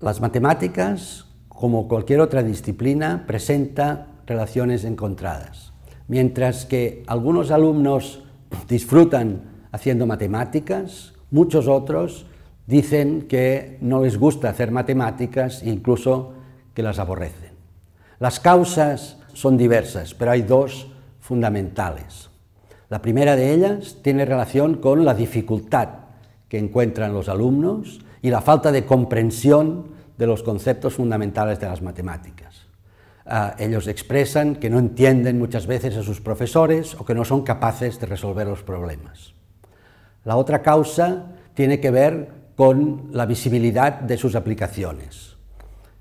Las matemáticas, como cualquier otra disciplina, presenta relaciones encontradas. Mientras que algunos alumnos disfrutan haciendo matemáticas, muchos otros dicen que no les gusta hacer matemáticas e incluso que las aborrecen. Las causas son diversas, pero hay dos fundamentales. La primera de ellas tiene relación con la dificultad que encuentran los alumnos y la falta de comprensión de los conceptos fundamentales de las matemáticas. Ah, ellos expresan que no entienden muchas veces a sus profesores o que no son capaces de resolver los problemas. La otra causa tiene que ver con la visibilidad de sus aplicaciones.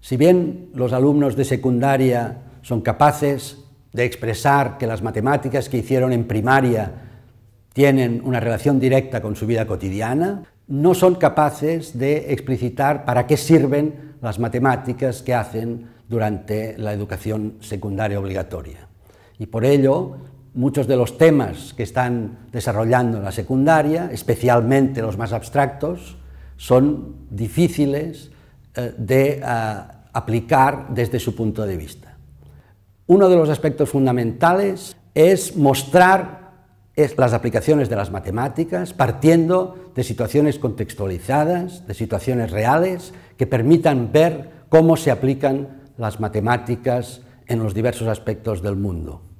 Si bien los alumnos de secundaria son capaces de expresar que las matemáticas que hicieron en primaria tienen una relación directa con su vida cotidiana, no son capaces de explicitar para qué sirven las matemáticas que hacen durante la educación secundaria obligatoria. Y por ello, muchos de los temas que están desarrollando en la secundaria, especialmente los más abstractos, son difíciles eh, de eh, aplicar desde su punto de vista. Uno de los aspectos fundamentales es mostrar es las aplicaciones de las matemáticas, partiendo de situaciones contextualizadas, de situaciones reales, que permitan ver cómo se aplican las matemáticas en los diversos aspectos del mundo.